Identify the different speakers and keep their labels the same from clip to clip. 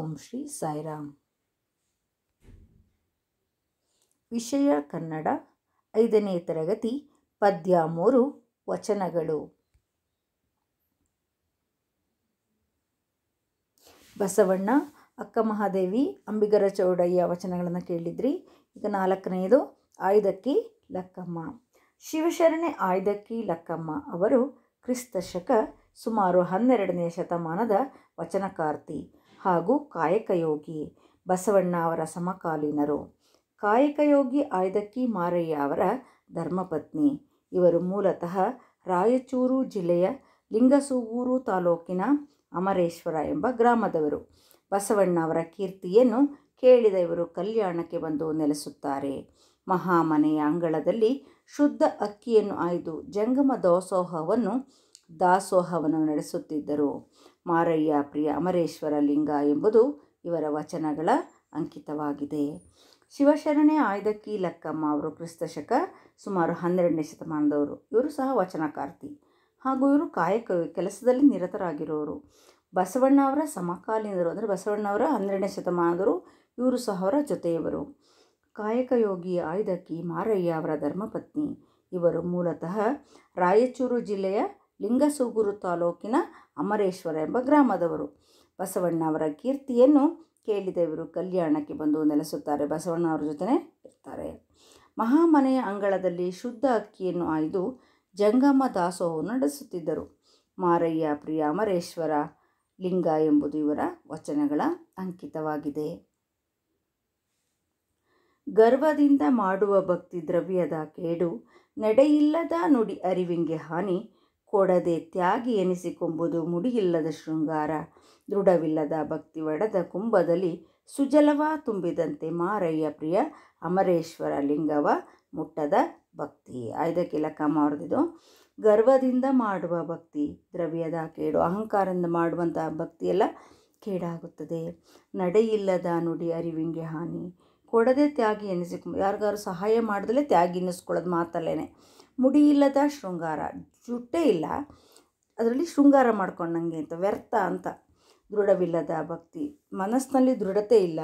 Speaker 1: ಓಂ ಶ್ರೀ ಸಾಯಿರಾಮ್ ವಿಷಯ ಕನ್ನಡ ಐದನೇ ತರಗತಿ ಪದ್ಯ ಮೂರು ವಚನಗಳು ಬಸವಣ್ಣ ಅಕ್ಕ ಮಹಾದೇವಿ ಅಂಬಿಗರ ಚೌಡಯ್ಯ ವಚನಗಳನ್ನು ಕೇಳಿದ್ರಿ ಈಗ ನಾಲ್ಕನೆಯದು ಆಯ್ದಕ್ಕಿ ಲಕ್ಕಮ್ಮ ಶಿವಶರಣೆ ಆಯ್ದಕ್ಕಿ ಲಕ್ಕಮ್ಮ ಅವರು ಕ್ರಿಸ್ತ ಶಕ ಸುಮಾರು ಹನ್ನೆರಡನೇ ಶತಮಾನದ ವಚನಕಾರ್ತಿ ಹಾಗೂ ಕಾಯಕಯೋಗಿ ಬಸವಣ್ಣ ಅವರ ಸಮಕಾಲೀನರು ಕಾಯಕಯೋಗಿ ಆಯ್ದಕ್ಕಿ ಮಾರಯ್ಯ ಅವರ ಧರ್ಮಪತ್ನಿ ಇವರು ಮೂಲತಃ ರಾಯಚೂರು ಜಿಲ್ಲೆಯ ಲಿಂಗಸೂಗೂರು ತಾಲೂಕಿನ ಅಮರೇಶ್ವರ ಎಂಬ ಗ್ರಾಮದವರು ಬಸವಣ್ಣ ಅವರ ಕೀರ್ತಿಯನ್ನು ಕೇಳಿದ ಇವರು ಕಲ್ಯಾಣಕ್ಕೆ ಬಂದು ನೆಲೆಸುತ್ತಾರೆ ಮಹಾಮನೆಯ ಅಂಗಳದಲ್ಲಿ ಶುದ್ಧ ಅಕ್ಕಿಯನ್ನು ಆಯ್ದು ಜಂಗಮ ದೋಸೋಹವನ್ನು ದಾಸೋಹವನ್ನು ನಡೆಸುತ್ತಿದ್ದರು ಮಾರಯ್ಯ ಪ್ರಿಯ ಅಮರೇಶ್ವರ ಲಿಂಗ ಎಂಬುದು ಇವರ ವಚನಗಳ ಅಂಕಿತವಾಗಿದೆ ಶಿವಶರಣೆ ಆಯ್ದಕ್ಕಿ ಲಕ್ಕಮ್ಮ ಅವರು ಕ್ರಿಸ್ತಶಕ ಸುಮಾರು ಹನ್ನೆರಡನೇ ಶತಮಾನದವರು ಇವರು ಸಹ ವಚನಕಾರ್ತಿ ಹಾಗೂ ಇವರು ಕಾಯಕ ಕೆಲಸದಲ್ಲಿ ನಿರತರಾಗಿರೋರು ಬಸವಣ್ಣ ಅವರ ಸಮಕಾಲೀನರು ಅಂದರೆ ಬಸವಣ್ಣವರ ಹನ್ನೆರಡನೇ ಶತಮಾನದವರು ಇವರು ಸಹ ಅವರ ಜೊತೆಯವರು ಕಾಯಕಯೋಗಿ ಆಯ್ದಕ್ಕಿ ಮಾರಯ್ಯ ಅವರ ಧರ್ಮಪತ್ನಿ ಇವರು ಮೂಲತಃ ರಾಯಚೂರು ಜಿಲ್ಲೆಯ ಲಿಂಗಸೂಗೂರು ತಾಲೂಕಿನ ಅಮರೇಶ್ವರ ಎಂಬ ಗ್ರಾಮದವರು ಬಸವಣ್ಣ ಅವರ ಕೀರ್ತಿಯನ್ನು ಕೇಳಿದ ಇವರು ಕಲ್ಯಾಣಕ್ಕೆ ಬಂದು ನೆಲೆಸುತ್ತಾರೆ ಬಸವಣ್ಣ ಅವರ ಜೊತೆ ಇರ್ತಾರೆ ಮಹಾಮನೆಯ ಅಂಗಳದಲ್ಲಿ ಶುದ್ಧ ಅಕ್ಕಿಯನ್ನು ಆಯ್ದು ಜಂಗಮ ದಾಸೋಹವನ್ನು ನಡೆಸುತ್ತಿದ್ದರು ಮಾರಯ್ಯ ಪ್ರಿಯ ಅಮರೇಶ್ವರ ಲಿಂಗ ಎಂಬುದು ಇವರ ವಚನಗಳ ಅಂಕಿತವಾಗಿದೆ ಗರ್ವದಿಂದ ಮಾಡುವ ಭಕ್ತಿ ದ್ರವ್ಯದ ಕೇಡು ನಡೆಯಿಲ್ಲದ ನುಡಿ ಅರಿವಿಂಗೆ ಹಾನಿ ಕೊಡದೆ ತ್ಯಾಗಿ ಎನಿಸಿಕೊಂಬುದು ಮುಡಿಯಿಲ್ಲದ ಶೃಂಗಾರ ದೃಢವಿಲ್ಲದ ಭಕ್ತಿ ಒಡೆದ ಕುಂಭದಲ್ಲಿ ಸುಜಲವ ತುಂಬಿದಂತೆ ಮಾರಯ್ಯ ಪ್ರಿಯ ಅಮರೇಶ್ವರ ಲಿಂಗವ ಮುಟ್ಟದ ಭಕ್ತಿ ಲೆಕ್ಕ ಮಾಡಿದು ಗರ್ವದಿಂದ ಮಾಡುವ ಭಕ್ತಿ ದ್ರವ್ಯದ ಕೇಡು ಅಹಂಕಾರದಿಂದ ಮಾಡುವಂತಹ ಭಕ್ತಿಯೆಲ್ಲ ಕೇಡಾಗುತ್ತದೆ ನಡೆಯಿಲ್ಲದ ನುಡಿ ಅರಿವಿಂಗೆ ಹಾನಿ ಕೊಡದೆ ತ್ಯಾಗಿ ಎನಿಸಿಕೊಂಡು ಯಾರಿಗಾರು ಸಹಾಯ ಮಾಡಿದಲೇ ತ್ಯಾಗಿ ಎನಿಸ್ಕೊಳ್ಳೋದು ಮಾತಲ್ಲೇನೆ ಮುಡಿಯಿಲ್ಲದ ಶೃಂಗಾರ ಜುಟ್ಟೇ ಇಲ್ಲ ಅದರಲ್ಲಿ ಶೃಂಗಾರ ಮಾಡ್ಕೊಂಡಂಗೆ ಅಂತ ವ್ಯರ್ಥ ಅಂತ ದೃಢವಿಲ್ಲದ ಭಕ್ತಿ ಮನಸ್ಸಿನಲ್ಲಿ ದೃಢತೆ ಇಲ್ಲ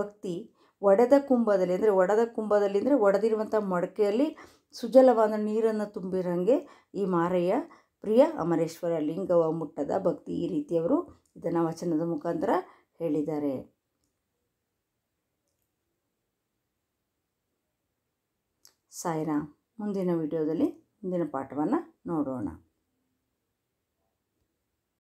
Speaker 1: ಭಕ್ತಿ ಒಡೆದ ಕುಂಭದಲ್ಲಿ ಅಂದರೆ ಒಡೆದ ಕುಂಭದಲ್ಲಿ ಅಂದರೆ ಒಡೆದಿರುವಂಥ ಮಡಕೆಯಲ್ಲಿ ಸುಜಲವಾದ ನೀರನ್ನು ತುಂಬಿರಂಗೆ ಈ ಮಾರೆಯ ಪ್ರಿಯ ಅಮರೇಶ್ವರ ಲಿಂಗವ ಮುಟ್ಟದ ಭಕ್ತಿ ಈ ರೀತಿಯವರು ಇದನ್ನು ವಚನದ ಮುಖಾಂತರ ಹೇಳಿದ್ದಾರೆ ಸಾಯಿರಾಮ್ ಮುಂದಿನ ವಿಡಿಯೋದಲ್ಲಿ ಮುಂದಿನ ಪಾಠವನ್ನು ನೋಡೋಣ